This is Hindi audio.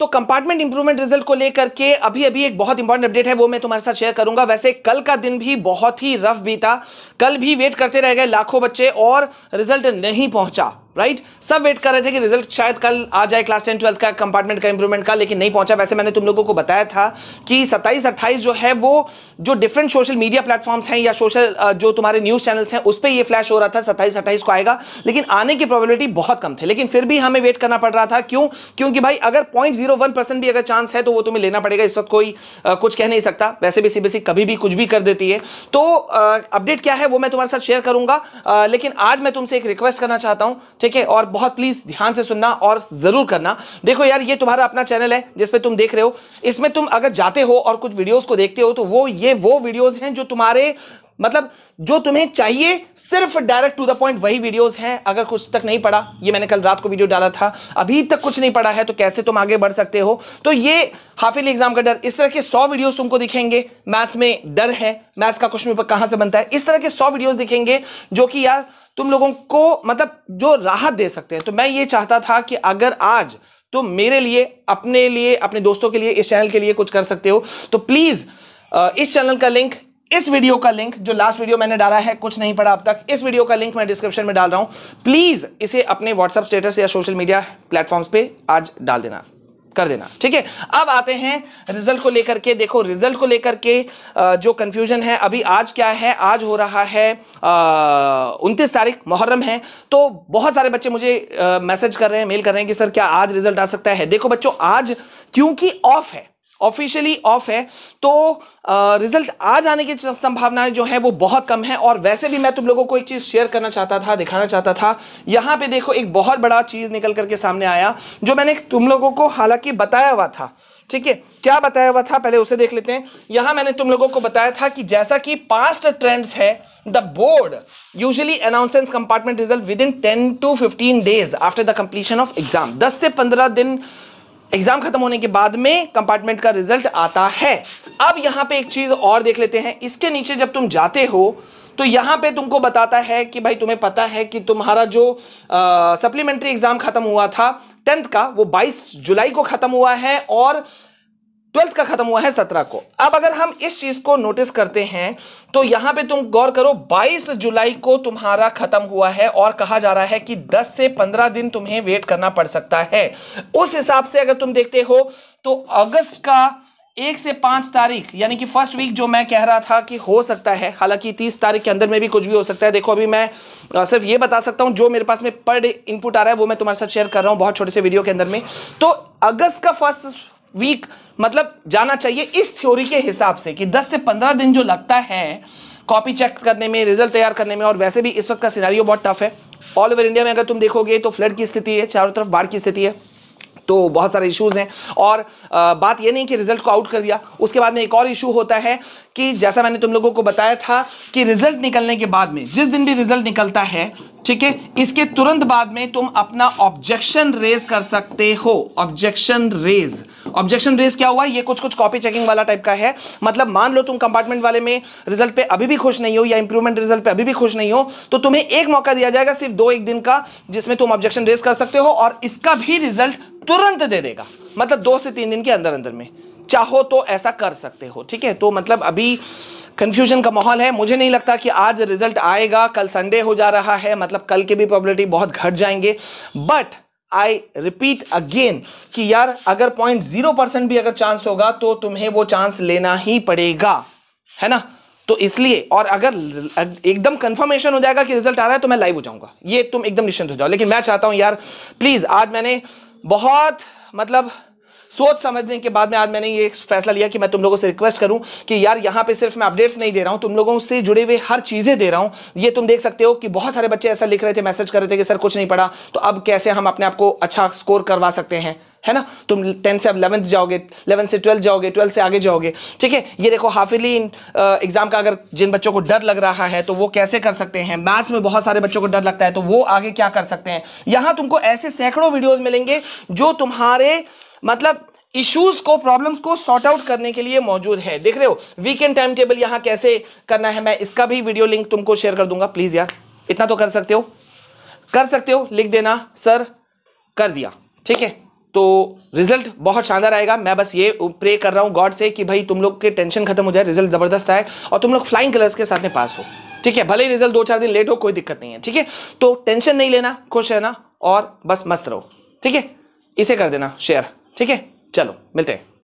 तो कंपार्टमेंट इंप्रूवमेंट रिजल्ट को लेकर के अभी अभी एक बहुत इंपॉर्टेंट अपडेट है वो मैं तुम्हारे साथ शेयर करूंगा वैसे कल का दिन भी बहुत ही रफ बीता कल भी वेट करते रह गए लाखों बच्चे और रिजल्ट नहीं पहुंचा राइट सब वेट कर रहे थे कि रिजल्ट शायद कल आ जाए क्लास टेन ट्वेल्थ का कंपार्टमेंट का इंप्रूवमेंट का लेकिन नहीं पहुंचा वैसे मैंने तुम लोगों को बताया था कि सत्ताईस अट्ठाईस जो है वो जो डिफरेंट सोशल मीडिया प्लेटफॉर्म्स हैं या सोशल जो तुम्हारे न्यूज चैनल्स हैं उस पर यह फ्लैश हो रहा था सत्ताईस अट्ठाईस को आएगा लेकिन आने की प्रॉबिलिटी बहुत कम थे लेकिन फिर भी हमें वेट करना पड़ रहा था क्यों क्योंकि भाई अगर पॉइंट जीरो वन परसेंट भी अगर चांस है तो वो तुम्हें लेना पड़ेगा इस वक्त कोई कुछ कह नहीं सकता वैसे भी सीबीसी कभी भी कुछ भी कर देती है तो अपडेट क्या है वो मैं तुम्हारे साथ शेयर करूंगा लेकिन आज मैं तुमसे एक रिक्वेस्ट करना चाहता हूं ठीक है और बहुत प्लीज ध्यान से सुनना और जरूर करना देखो यार ये तुम्हारा अपना चैनल है जिसपे तुम देख रहे हो इसमें तुम अगर जाते हो और कुछ वीडियोस को देखते हो तो वो ये वो वीडियोस हैं जो तुम्हारे मतलब जो तुम्हें चाहिए सिर्फ डायरेक्ट टू द पॉइंट वही वीडियोस हैं अगर कुछ तक नहीं पड़ा ये मैंने कल रात को वीडियो डाला था अभी तक कुछ नहीं पड़ा है तो कैसे तुम आगे बढ़ सकते हो तो ये हाफिल एग्जाम का डर इस तरह के सौ वीडियोस तुमको दिखेंगे मैथ्स में डर है मैथ्स का क्वेश्चन पेपर कहां से बनता है इस तरह के सौ वीडियोज दिखेंगे जो कि यार तुम लोगों को मतलब जो राहत दे सकते हैं तो मैं ये चाहता था कि अगर आज तुम मेरे लिए अपने लिए अपने दोस्तों के लिए इस चैनल के लिए कुछ कर सकते हो तो प्लीज़ इस चैनल का लिंक इस वीडियो का लिंक जो लास्ट वीडियो मैंने डाला है कुछ नहीं पड़ा अब तक इस वीडियो का लिंक मैं डिस्क्रिप्शन में डाल रहा हूं प्लीज़ इसे अपने व्हाट्सअप स्टेटस या सोशल मीडिया प्लेटफॉर्म्स पे आज डाल देना कर देना ठीक है अब आते हैं रिजल्ट को लेकर के देखो रिजल्ट को लेकर के जो कंफ्यूजन है अभी आज क्या है आज हो रहा है उनतीस तारीख मुहर्रम है तो बहुत सारे बच्चे मुझे मैसेज कर रहे हैं मेल कर रहे हैं कि सर क्या आज रिजल्ट आ सकता है देखो बच्चों आज क्योंकि ऑफ है ऑफिशियली ऑफ है तो रिजल्ट आ जाने की संभावनाएं जो है वो बहुत कम है और वैसे भी मैं तुम लोगों को एक चीज़ शेयर करना चाहता था दिखाना चाहता था यहां पे देखो एक बहुत बड़ा चीज़ निकल करके सामने आया जो मैंने तुम लोगों को हालांकि बताया हुआ था ठीक है क्या बताया हुआ था पहले उसे देख लेते हैं यहां मैंने तुम लोगों को बताया था कि जैसा कि पास्ट ट्रेंड्स है the board usually announces compartment result within ten to fifteen days after the completion of exam दस से पंद्रह दिन एग्जाम खत्म होने के बाद में कंपार्टमेंट का रिजल्ट आता है अब यहाँ पे एक चीज और देख लेते हैं इसके नीचे जब तुम जाते हो तो यहाँ पे तुमको बताता है कि भाई तुम्हें पता है कि तुम्हारा जो सप्लीमेंट्री एग्जाम खत्म हुआ था टेंथ का वो 22 जुलाई को खत्म हुआ है और ट्वेल्थ का खत्म हुआ है सत्रह को अब अगर हम इस चीज को नोटिस करते हैं तो यहां पे तुम गौर करो 22 जुलाई को तुम्हारा खत्म हुआ है और कहा जा रहा है कि 10 से 15 दिन तुम्हें वेट करना पड़ सकता है उस हिसाब से अगर तुम देखते हो तो अगस्त का एक से पांच तारीख यानी कि फर्स्ट वीक जो मैं कह रहा था कि हो सकता है हालांकि तीस तारीख के अंदर में भी कुछ भी हो सकता है देखो अभी मैं सिर्फ ये बता सकता हूं जो मेरे पास में पर डे इनपुट आ रहा है वो मैं तुम्हारे साथ शेयर कर रहा हूं बहुत छोटे से वीडियो के अंदर में तो अगस्त का फर्स्ट वीक मतलब जाना चाहिए इस थ्योरी के हिसाब से कि 10 से 15 दिन जो लगता है कॉपी चेक करने में रिजल्ट तैयार करने में और वैसे भी इस वक्त का सिनारियो बहुत टफ है ऑल ओवर इंडिया में अगर तुम देखोगे तो फ्लड की स्थिति है चारों तरफ बाढ़ की स्थिति है तो बहुत सारे इश्यूज़ हैं और बात ये नहीं कि रिजल्ट को आउट कर दिया उसके बाद में एक और इशू होता है कि जैसा मैंने तुम लोगों को बताया था कि रिजल्ट निकलने के बाद में जिस दिन भी रिजल्ट निकलता है ठीक है इसके तुरंत बाद में तुम अपना ऑब्जेक्शन रेज कर सकते हो ऑब्जेक्शन रेज ऑब्जेक्शन रेज क्या हुआ ये कुछ कुछ कॉपी चेकिंग वाला टाइप का है मतलब मान लो तुम कंपार्टमेंट वाले में रिजल्ट पे अभी भी खुश नहीं हो या इंप्रूवमेंट रिजल्ट पे अभी भी खुश नहीं हो तो तुम्हें एक मौका दिया जाएगा सिर्फ दो एक दिन का जिसमें तुम ऑब्जेक्शन रेज कर सकते हो और इसका भी रिजल्ट तुरंत दे देगा मतलब दो से तीन दिन के अंदर अंदर में चाहो तो ऐसा कर सकते हो ठीक है तो मतलब अभी कन्फ्यूजन का माहौल है मुझे नहीं लगता कि आज रिजल्ट आएगा कल संडे हो जा रहा है मतलब कल के भी प्रॉबिलिटी बहुत घट जाएंगे बट आई रिपीट अगेन कि यार अगर पॉइंट जीरो परसेंट भी अगर चांस होगा तो तुम्हें वो चांस लेना ही पड़ेगा है ना तो इसलिए और अगर एकदम कंफर्मेशन हो जाएगा कि रिजल्ट आ रहा है तो मैं लाइव हो जाऊंगा ये तुम एकदम निश्चिंत हो जाओ लेकिन मैं चाहता हूं यार प्लीज़ आज मैंने बहुत मतलब सोच समझने के बाद में आज मैंने ये फैसला लिया कि मैं तुम लोगों से रिक्वेस्ट करूं कि यार यहाँ पे सिर्फ मैं अपडेट्स नहीं दे रहा हूँ तुम लोगों से जुड़े हुए हर चीज़ें दे रहा हूँ ये तुम देख सकते हो कि बहुत सारे बच्चे ऐसा लिख रहे थे मैसेज कर रहे थे कि सर कुछ नहीं पढ़ा तो अब कैसे हम अपने आप को अच्छा स्कोर करवा सकते हैं है ना तुम टेंथ से अब इलेवंथ जाओगे इलेवंथ से ट्वेल्थ जाओगे ट्वेल्थ से आगे जाओगे ठीक है ये देखो हाफिली एग्जाम का अगर जिन बच्चों को डर लग रहा है तो वो कैसे कर सकते हैं मैथ्स में बहुत सारे बच्चों को डर लगता है तो वो आगे क्या कर सकते हैं यहाँ तुमको ऐसे सैकड़ों वीडियोज मिलेंगे जो तुम्हारे मतलब इश्यूज को प्रॉब्लम्स को सॉर्ट आउट करने के लिए मौजूद है देख रहे हो वीकेंड टाइम टेबल यहां कैसे करना है मैं इसका भी वीडियो लिंक तुमको शेयर कर दूंगा प्लीज यार इतना तो कर सकते हो कर सकते हो लिख देना सर कर दिया ठीक है तो रिजल्ट बहुत शानदार आएगा मैं बस ये प्रे कर रहा हूं गॉड से कि भाई तुम लोग के टेंशन खत्म हो जाए रिजल्ट ज़बरदस्त आए और तुम लोग फ्लाइंग कलर्स के साथ में पास हो ठीक है भले ही रिजल्ट दो चार दिन लेट हो कोई दिक्कत नहीं है ठीक है तो टेंशन नहीं लेना खुश रहना और बस मस्त रहो ठीक है इसे कर देना शेयर ठीक है चलो मिलते हैं